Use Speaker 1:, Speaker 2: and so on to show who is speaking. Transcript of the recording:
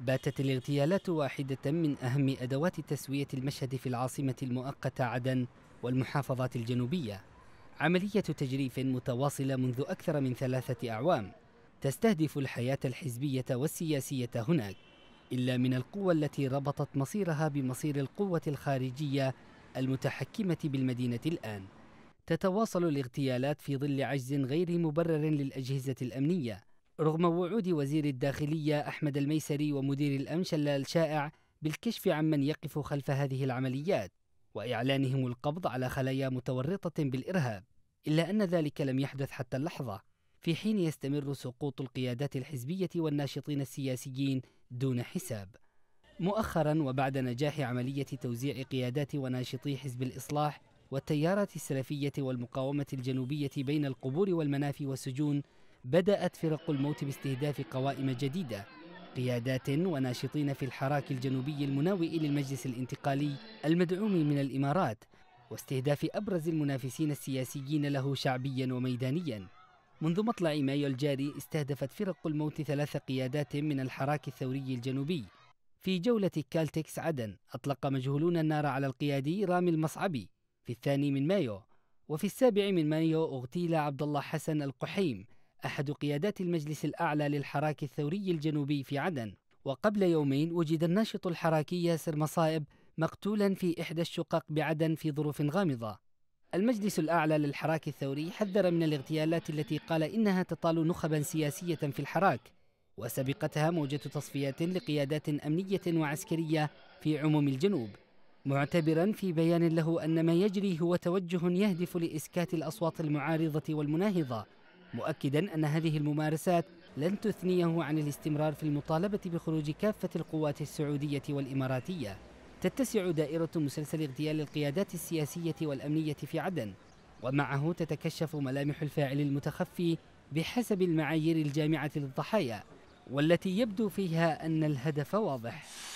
Speaker 1: باتت الاغتيالات واحدة من أهم أدوات تسوية المشهد في العاصمة المؤقتة عدن والمحافظات الجنوبية عملية تجريف متواصلة منذ أكثر من ثلاثة أعوام تستهدف الحياة الحزبية والسياسية هناك إلا من القوى التي ربطت مصيرها بمصير القوة الخارجية المتحكمة بالمدينة الآن تتواصل الاغتيالات في ظل عجز غير مبرر للأجهزة الأمنية رغم وعود وزير الداخلية أحمد الميسري ومدير الأمن شلال شائع بالكشف عن من يقف خلف هذه العمليات وإعلانهم القبض على خلايا متورطة بالإرهاب إلا أن ذلك لم يحدث حتى اللحظة في حين يستمر سقوط القيادات الحزبية والناشطين السياسيين دون حساب مؤخرا وبعد نجاح عملية توزيع قيادات وناشطي حزب الإصلاح والتيارات السلفية والمقاومة الجنوبية بين القبور والمنافي والسجون بدأت فرق الموت باستهداف قوائم جديدة قيادات وناشطين في الحراك الجنوبي المناوئ للمجلس الانتقالي المدعوم من الإمارات واستهداف أبرز المنافسين السياسيين له شعبيا وميدانيا منذ مطلع مايو الجاري استهدفت فرق الموت ثلاث قيادات من الحراك الثوري الجنوبي في جولة كالتكس عدن أطلق مجهولون النار على القيادي رامي المصعبي في الثاني من مايو وفي السابع من مايو اغتيل عبد الله حسن القحيم أحد قيادات المجلس الأعلى للحراك الثوري الجنوبي في عدن وقبل يومين وجد الناشط الحراكي ياسر مصائب مقتولا في إحدى الشقق بعدن في ظروف غامضة المجلس الأعلى للحراك الثوري حذر من الاغتيالات التي قال إنها تطال نخبا سياسية في الحراك وسبقتها موجة تصفيات لقيادات أمنية وعسكرية في عموم الجنوب معتبرا في بيان له أن ما يجري هو توجه يهدف لإسكات الأصوات المعارضة والمناهضة مؤكدا أن هذه الممارسات لن تثنيه عن الاستمرار في المطالبة بخروج كافة القوات السعودية والإماراتية تتسع دائرة مسلسل اغتيال القيادات السياسية والأمنية في عدن ومعه تتكشف ملامح الفاعل المتخفي بحسب المعايير الجامعة للضحايا والتي يبدو فيها أن الهدف واضح